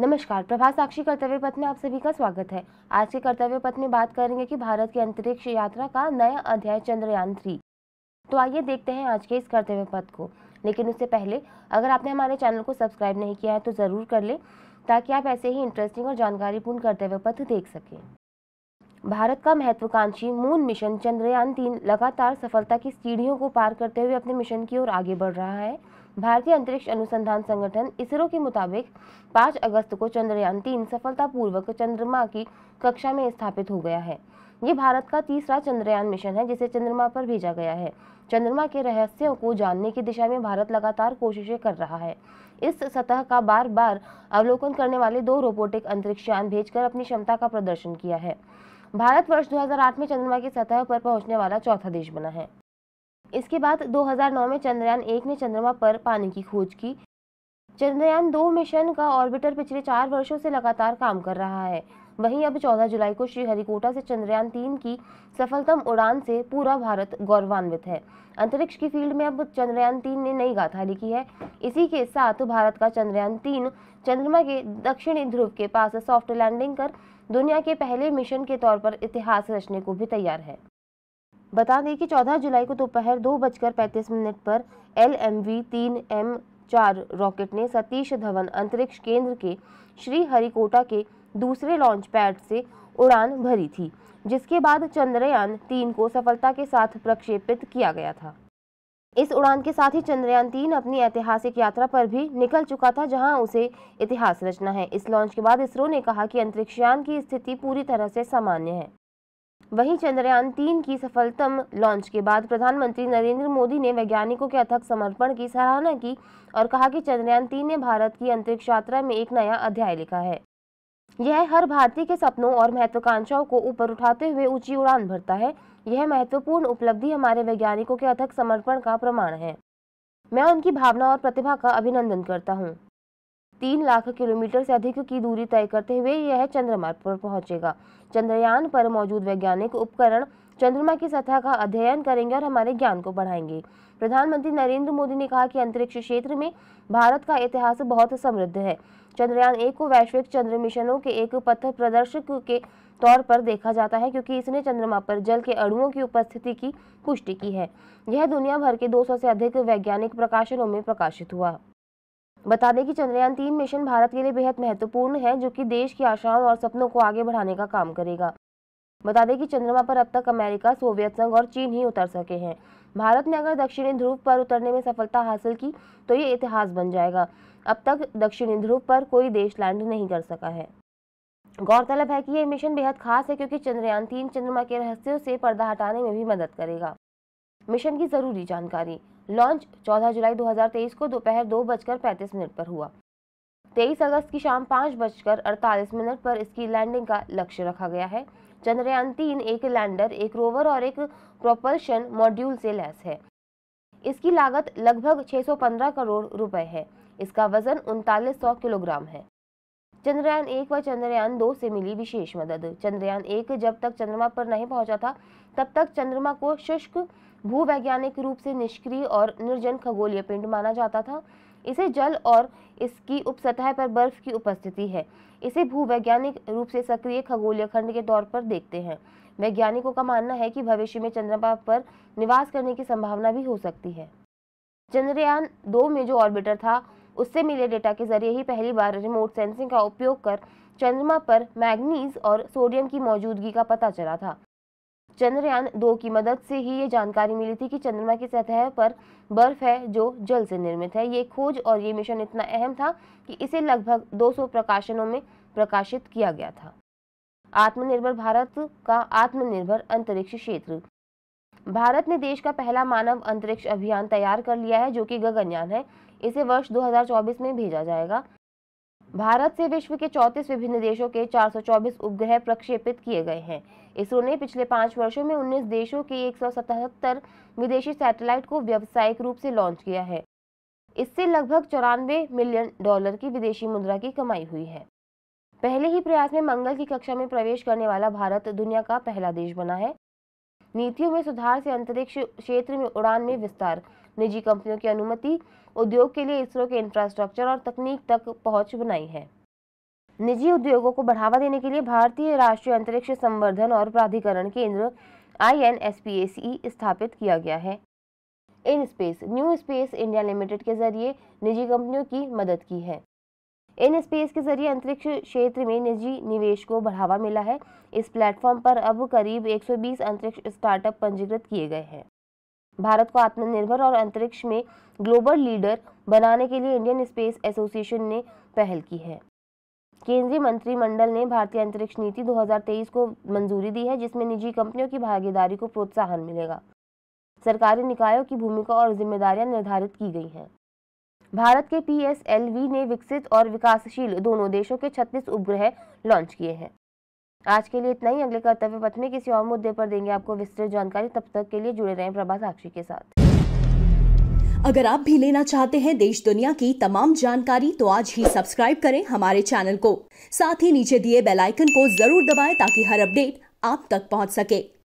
नमस्कार प्रभा साक्षी कर्तव्य पथ में आप सभी का स्वागत है आज के कर्तव्य पथ में बात करेंगे कि भारत की अंतरिक्ष यात्रा का नया अध्याय चंद्रयान थ्री तो आइए देखते हैं आज के इस कर्तव्य पथ को लेकिन उससे पहले अगर आपने हमारे चैनल को सब्सक्राइब नहीं किया है तो ज़रूर कर लें ताकि आप ऐसे ही इंटरेस्टिंग और जानकारीपूर्ण कर्तव्य पथ देख सकें भारत का महत्वाकांक्षी मून मिशन चंद्रयान तीन लगातार सफलता की सीढ़ियों को पार करते हुए अपने मिशन की ओर आगे बढ़ रहा है भारतीय अंतरिक्ष अनुसंधान संगठन इसरो के मुताबिक 5 अगस्त को चंद्रयान तीन सफलतापूर्वक चंद्रमा की कक्षा में स्थापित हो गया है ये भारत का तीसरा चंद्रयान मिशन है जिसे चंद्रमा पर भेजा गया है चंद्रमा के रहस्यों को जानने की दिशा में भारत लगातार कोशिशें कर रहा है इस सतह का बार बार अवलोकन करने वाले दो रोबोटिक अंतरिक्षयान भेजकर अपनी क्षमता का प्रदर्शन किया है भारत वर्ष 2008 में चंद्रमा की सतह पर पहुंचने वाला चौथा देश बना है इसके बाद 2009 में चंद्रयान एक ने चंद्रमा पर पानी की खोज की चंद्रयान दो मिशन का ऑर्बिटर पिछले चार वर्षों से लगातार काम कर रहा है वहीं अब 14 जुलाई को श्रीहरिकोटा से चंद्रयान तीन की सफलतम उड़ान से पूरा भारत गौरवान्वित है अंतरिक्ष की फील्ड में अब चंद्रयान तीन ने नई गाथा लिखी है इसी के साथ भारत का चंद्रयान तीन चंद्रमा के दक्षिण ध्रुव के पास सॉफ्ट लैंडिंग कर दुनिया के पहले मिशन के तौर पर इतिहास रचने को भी तैयार है बता दें कि 14 जुलाई को दोपहर दो बजकर पैंतीस मिनट पर एल एम वी तीन एम चार रॉकेट ने सतीश धवन अंतरिक्ष केंद्र के श्रीहरिकोटा के दूसरे लॉन्च पैड से उड़ान भरी थी जिसके बाद चंद्रयान तीन को सफलता के साथ प्रक्षेपित किया गया था इस उड़ान के साथ ही चंद्रयान तीन अपनी ऐतिहासिक यात्रा पर भी निकल चुका था जहां उसे इतिहास रचना है इस लॉन्च के बाद इसरो ने कहा कि अंतरिक्षयान की स्थिति पूरी तरह से सामान्य है वहीं चंद्रयान तीन की सफलतम लॉन्च के बाद प्रधानमंत्री नरेंद्र मोदी ने वैज्ञानिकों के अथक समर्पण की सराहना की और कहा कि चंद्रयान तीन ने भारत की अंतरिक्ष यात्रा में एक नया अध्याय लिखा है यह हर भारतीय के सपनों और महत्वाकांक्षाओं को ऊपर उठाते हुए ऊंची उड़ान भरता है यह महत्वपूर्ण उपलब्धि हमारे वैज्ञानिकों के अथक समर्पण का प्रमाण है मैं उनकी भावना और प्रतिभा का अभिनंदन करता हूँ तीन लाख किलोमीटर से अधिक की दूरी तय करते हुए यह चंद्रमा पर पहुंचेगा चंद्रयान पर मौजूद वैज्ञानिक उपकरण चंद्रमा की सतह का अध्ययन करेंगे और हमारे ज्ञान को बढ़ाएंगे प्रधानमंत्री नरेंद्र मोदी ने कहा कि अंतरिक्ष क्षेत्र में भारत का इतिहास बहुत समृद्ध है चंद्रयान एक को वैश्विक चंद्र मिशनों के एक पथ प्रदर्शक के तौर पर देखा जाता है क्योंकि इसने चंद्रमा पर जल के अणुओं की उपस्थिति की पुष्टि की है यह दुनिया भर के दो से अधिक वैज्ञानिक प्रकाशनों में प्रकाशित हुआ बता दें कि चंद्रयान तीन मिशन भारत के लिए बेहद महत्वपूर्ण है जो कि देश की आशाओं और सपनों को आगे बढ़ाने का काम करेगा बता दें कि चंद्रमा पर अब तक अमेरिका सोवियत संघ और चीन ही उतर सके हैं भारत ने अगर दक्षिणी ध्रुव पर उतरने में सफलता हासिल की तो ये इतिहास बन जाएगा अब तक दक्षिणी ध्रुव पर कोई देश लैंड नहीं कर सका है गौरतलब है कि यह मिशन बेहद खास है क्योंकि चंद्रयान तीन चंद्रमा के रहस्यों से पर्दा हटाने में भी मदद करेगा मिशन की जरूरी जानकारी लॉन्च 14 जुलाई 2023 को दोपहर दो बजकर पैंतीस मिनट पर हुआ 23 अगस्त की शाम पाँच बजकर अड़तालीस मिनट पर इसकी लैंडिंग का लक्ष्य रखा गया है चंद्रयान तीन एक लैंडर एक रोवर और एक प्रोपल्शन मॉड्यूल से लैस है इसकी लागत लगभग 615 करोड़ रुपए है इसका वजन उनतालीस किलोग्राम है चंद्रयान एक व चंद्रयान दो से मिली विशेष मदद चंद्रयान एक जब तक चंद्रमा पर नहीं पहुंचा था तब तक चंद्रमा को शुष्क भूवैज्ञानिक रूप से निष्क्रिय और निर्जन खगोलीय पिंड माना जाता था इसे जल और इसकी उपसतह पर बर्फ की उपस्थिति है इसे भूवैज्ञानिक रूप से सक्रिय खगोलीय खंड के तौर पर देखते हैं वैज्ञानिकों का मानना है कि भविष्य में चंद्रमा पर निवास करने की संभावना भी हो सकती है चंद्रयान दो में जो ऑर्बिटर था उससे मिले डेटा के जरिए ही पहली बार रिमोट सेंसिंग का उपयोग कर चंद्रमा पर मैग्नीज और सोडियम की मौजूदगी का पता चला था चंद्रयान दो की मदद से ही ये जानकारी मिली थी कि चंद्रमा की सतह पर बर्फ है जो जल से निर्मित है ये खोज और ये मिशन इतना अहम था कि इसे लगभग 200 प्रकाशनों में प्रकाशित किया गया था आत्मनिर्भर भारत का आत्मनिर्भर अंतरिक्ष क्षेत्र भारत ने देश का पहला मानव अंतरिक्ष अभियान तैयार कर लिया है जो कि गगनयान है इसे वर्ष दो में भेजा जाएगा भारत से विश्व के चौंतीस विभिन्न देशों के 424 उपग्रह प्रक्षेपित किए गए हैं इसरो ने पिछले पाँच वर्षों में 19 देशों के 177 विदेशी सैटेलाइट को व्यावसायिक रूप से लॉन्च किया है इससे लगभग चौरानवे मिलियन डॉलर की विदेशी मुद्रा की कमाई हुई है पहले ही प्रयास में मंगल की कक्षा में प्रवेश करने वाला भारत दुनिया का पहला देश बना है नीतियों में सुधार से अंतरिक्ष क्षेत्र में उड़ान में विस्तार निजी कंपनियों की अनुमति उद्योग के लिए इसरो के इंफ्रास्ट्रक्चर और तकनीक तक पहुंच बनाई है निजी उद्योगों को बढ़ावा देने के लिए भारतीय राष्ट्रीय अंतरिक्ष संवर्धन और प्राधिकरण केंद्र आई एन e, स्थापित किया गया है IN space new space India limited के जरिए निजी कंपनियों की मदद की है इन स्पेस के जरिए अंतरिक्ष क्षेत्र में निजी निवेश को बढ़ावा मिला है इस प्लेटफॉर्म पर अब करीब 120 अंतरिक्ष स्टार्टअप पंजीकृत किए गए हैं भारत को आत्मनिर्भर और अंतरिक्ष में ग्लोबल लीडर बनाने के लिए इंडियन स्पेस एसोसिएशन ने पहल की है केंद्रीय मंत्रिमंडल ने भारतीय अंतरिक्ष नीति 2023 को मंजूरी दी है जिसमें निजी कंपनियों की भागीदारी को प्रोत्साहन मिलेगा सरकारी निकायों की भूमिका और जिम्मेदारियां निर्धारित की गई हैं भारत के पीएसएलवी ने विकसित और विकासशील दोनों देशों के 36 उपग्रह लॉन्च किए हैं आज के लिए इतना ही अगले कर्तव्य पथ में किसी और मुद्दे पर देंगे आपको विस्तृत जानकारी तब तक के लिए जुड़े रहे प्रभा साक्षी के साथ अगर आप भी लेना चाहते हैं देश दुनिया की तमाम जानकारी तो आज ही सब्सक्राइब करें हमारे चैनल को साथ ही नीचे दिए बेल आइकन को जरूर दबाएं ताकि हर अपडेट आप तक पहुंच सके